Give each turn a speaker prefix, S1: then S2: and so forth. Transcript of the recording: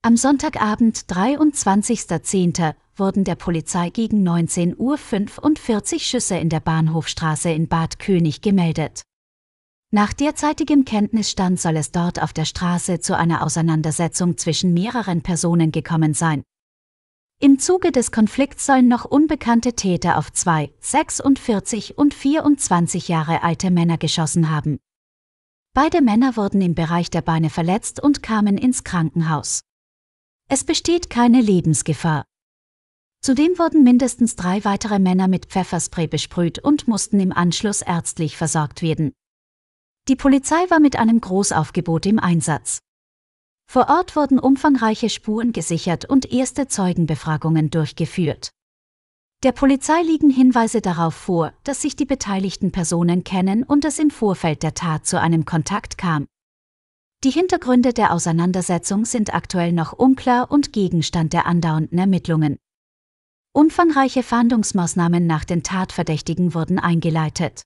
S1: Am Sonntagabend 23.10. wurden der Polizei gegen 19.45 Uhr Schüsse in der Bahnhofstraße in Bad König gemeldet. Nach derzeitigem Kenntnisstand soll es dort auf der Straße zu einer Auseinandersetzung zwischen mehreren Personen gekommen sein. Im Zuge des Konflikts sollen noch unbekannte Täter auf zwei, 46 und 24 Jahre alte Männer geschossen haben. Beide Männer wurden im Bereich der Beine verletzt und kamen ins Krankenhaus. Es besteht keine Lebensgefahr. Zudem wurden mindestens drei weitere Männer mit Pfefferspray besprüht und mussten im Anschluss ärztlich versorgt werden. Die Polizei war mit einem Großaufgebot im Einsatz. Vor Ort wurden umfangreiche Spuren gesichert und erste Zeugenbefragungen durchgeführt. Der Polizei liegen Hinweise darauf vor, dass sich die beteiligten Personen kennen und es im Vorfeld der Tat zu einem Kontakt kam. Die Hintergründe der Auseinandersetzung sind aktuell noch unklar und Gegenstand der andauernden Ermittlungen. Umfangreiche Fahndungsmaßnahmen nach den Tatverdächtigen wurden eingeleitet.